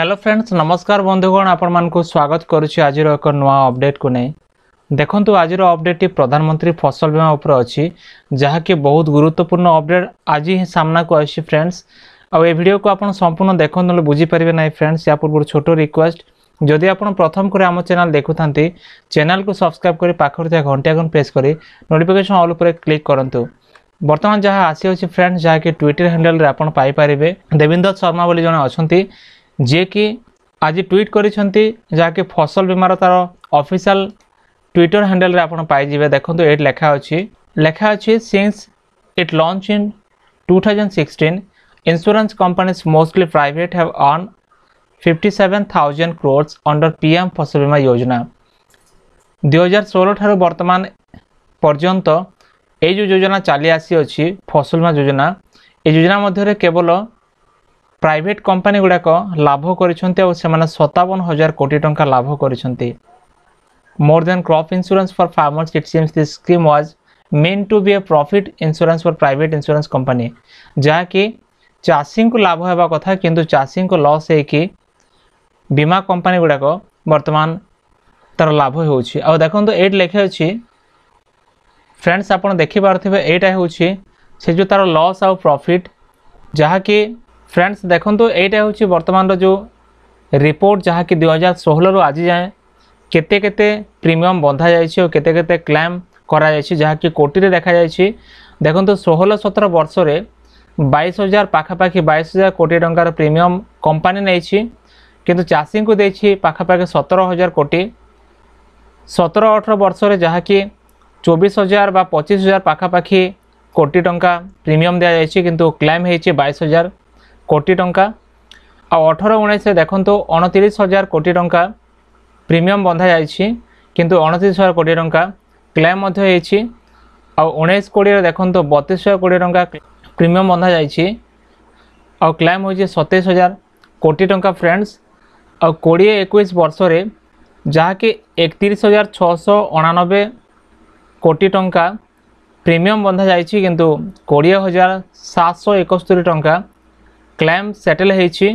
hello friends নমস্কার বন্ধুগণ আপনার স্বাগত করছি আজর এক নয় অপডেট কু নেই দেখুন আজর অপডেটটি প্রধানমন্ত্রী ফসল বীমা উপরে অছি যাকি বহুত গুরুত্বপূর্ণ অপডেট আজ হি সামনাকু আসছে ফ্রেন্ডস আউ এই ভিডিওকু আপনার সম্পূর্ণ দেখুন নলে বুঝিপারে না ফ্রেন্ডস ইয়া পূর্ব ছোট রিকোয়েস্ট যদি আপনার প্রথম করে আমার চ্যানেল দেখু থাকে চ্যানেলকে সবসক্রাইব করে পাখে থাকা ঘণ্টি আইকন প্রেস করে নোটিফিকেশন অল উপরে ক্লিক করতু বর্তমান যা আসি ফ্রেন্ডস যাকি টুইটর হ্যান্ডেল আপনার পাইপারে দেবীন্দর শর্মা বলে জন অনেক ଯିଏକି ଆଜି ଟ୍ୱିଟ୍ କରିଛନ୍ତି ଯାହାକି ଫସଲ ବୀମାର ତା'ର ଅଫିସିଆଲ୍ ଟ୍ୱିଟର ହ୍ୟାଣ୍ଡେଲରେ ଆପଣ ପାଇଯିବେ ଦେଖନ୍ତୁ ଏଇଠି ଲେଖା ଅଛି ଲେଖା ଅଛି since it launch in two thousand sixteen insurance companies mostly private have earned 57000 crores under pm ফসল বীমা যোজনা 2016 ଠାରୁ ବର୍ତ୍ତମାନ ପର୍ଯ୍ୟନ୍ତ এই যে যোজনা চালিয়ে আসিଅছি ফসল বীমা যোজনা এই যোজনা মধ্যে কেবল প্রাইভেট কোম্পানি গুড়াক লাভ করেছেন আর সে সতাবন হাজার কোটি টঙ্কা লাভ করেছেন more than crop insurance for farmers it seems the scheme was meant to be a profit insurance for private insurance company যাকি চাষীঙ্কু লাভ হওয়া কথা কিন্তু চাষীঙ্কু লস হয়েকি বীমা কোম্পানি গুড়াক বর্তমান তার লাভ হচ্ছে আখন এইট লেখা অছি ফ্রেন্ডস আপনার দেখিপারে এইটা হচ্ছে সে যে তার লস আফিট যাকি ফ্রেন্ডস দেখন্তু এইটা হচ্ছে বর্তমানর যে রিপোর্ট যাহাকি দুই হাজার ষোহলু আজি যায় কেতে কেতে প্রিমিয়ম বন্ধা যাইছে ও কেতে কেতে ক্লেম করা যাইছে যাহাকি কোটিরে দেখা যাইছে দেখন্তু ষোহল সতের বর্ষরে বাইশ হাজার পাখাপাখি বাইশ হাজার কোটি টঙ্কার প্রিমিয়ম কোম্পানি নেইছি কিন্তু চাষীকে দিয়েছি পাখাপাখি সতের হাজার কোটি সতের অঠর বর্ষরে যাহাকি চব্বিশ হাজার বা পঁচিশ হাজার পাখাপাখি কোটি টঙ্কা প্রিমিয়ম দেওয়া যাইছে কিন্তু ক্লেম হয়েছে বাইশ হাজার কোটি টঙ্কা আঠর উনিশ দেখুন অনতিরিশ হাজার কোটি টঙ্কা প্রিমিয়াম বন্ধা যাই কিন্তু অনতিরিশ হাজার কোটি টঙ্কা ক্লেম মধ্যে হয়েছি আনিশ কোড়িয়ে দেখুন বতিশ হাজার কোটি টঙ্কা প্রিমিয়াম বন্ধা যাই আ্লেম হয়েছে সতেইশ হাজার কোটি টঙ্কা ফ্রেন্ডস আড়িয়ে একুশ বর্ষরে যাকে একত্রিশ হাজার ছশো অনানবে কোটি টঙ্কা প্রিমিয়াম বন্ধা যাই কিন্তু কোড়িয়ে হাজার সাতশো একস্তরি টঙ্কা ক্লেম ସେଟେଲ୍ ହୋଇଛି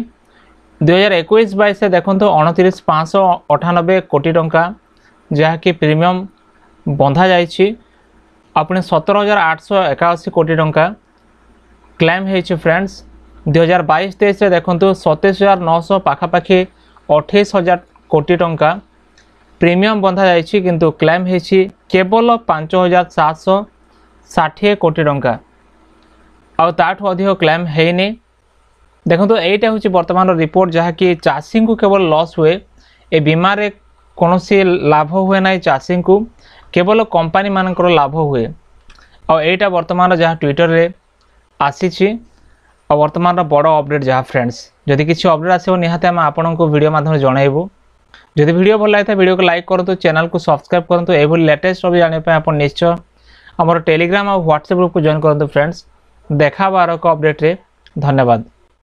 ଦୁଇହଜାର ଏକୋଇଶ ବାଇଶରେ ଦେଖନ୍ତୁ ଅଣତିରିଶ ପାଞ୍ଚଶହ ଅଠାନବେ କୋଟି ଟଙ୍କା ଯାହାକି ପ୍ରିମିୟମ୍ ବନ୍ଧାଯାଇଛି ଆପଣ ସତର ହଜାର ଆଠଶହ ଏକାଅଶୀ କୋଟି ଟଙ୍କା କ୍ଲେମ୍ ହୋଇଛି ଫ୍ରେଣ୍ଡସ୍ ଦୁଇହଜାର ବାଇଶ ତେଇଶରେ ଦେଖନ୍ତୁ ସତେଇଶ ହଜାର ନଅଶହ ପାଖାପାଖି ଅଠେଇଶ ହଜାର କୋଟି ଟଙ୍କା ପ୍ରିମିୟମ୍ ବନ୍ଧାଯାଇଛି କିନ୍ତୁ କ୍ଲେମ୍ ହୋଇଛି କେବଳ ପାଞ୍ଚ ହଜାର ସାତଶହ ଷାଠିଏ କୋଟି ଟଙ୍କା ଆଉ ତାଠୁ ଅଧିକ କ୍ଲେମ୍ ହୋଇନି ଦେଖନ୍ତୁ ଏଇଟା ହେଉଛି ବର୍ତ୍ତମାନର ରିପୋର୍ଟ ଯାହାକି ଚାଷୀଙ୍କୁ କେବଳ ଲସ୍ ହୁଏ ଏ ବୀମାରେ କୌଣସି ଲାଭ ହୁଏ ନାହିଁ ଚାଷୀଙ୍କୁ କେବଳ କମ୍ପାନୀମାନଙ୍କର ଲାଭ ହୁଏ ଆଉ ଏଇଟା ବର୍ତ୍ତମାନ ଯାହା ଟ୍ୱିଟରରେ ଆସିଛି ଆଉ ବର୍ତ୍ତମାନର ବଡ଼ ଅପଡ଼େଟ୍ ଯାହା ଫ୍ରେଣ୍ଡସ୍ ଯଦି କିଛି ଅପଡ଼େଟ୍ ଆସିବ ନିହାତି ଆମେ ଆପଣଙ୍କୁ ଭିଡ଼ିଓ ମାଧ୍ୟମରେ ଜଣାଇବୁ ଯଦି ଭିଡ଼ିଓ ଭଲ ଲାଗିଥାଏ ଭିଡ଼ିଓକୁ ଲାଇକ୍ କରନ୍ତୁ ଚ୍ୟାନେଲକୁ ସବସ୍କ୍ରାଇବ୍ କରନ୍ତୁ ଏଭଳି ଲେଟେଷ୍ଟ ବି ଜାଣିବା ପାଇଁ ଆପଣ ନିଶ୍ଚୟ ଆମର ଟେଲିଗ୍ରାମ ଆଉ ହ୍ୱାଟ୍ସଆପ୍ ଗ୍ରୁପକୁ ଜଏନ୍ କରନ୍ତୁ ଫ୍ରେଣ୍ଡସ୍ ଦେଖା ହେବ ଆର ଏକ ଅପଡ଼େଟ୍ରେ ଧନ୍ୟବାଦ